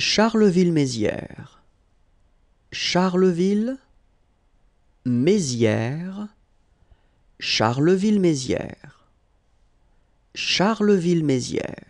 Charleville-Mézières. Charleville, Mézières, Charleville-Mézières. Charleville-Mézières.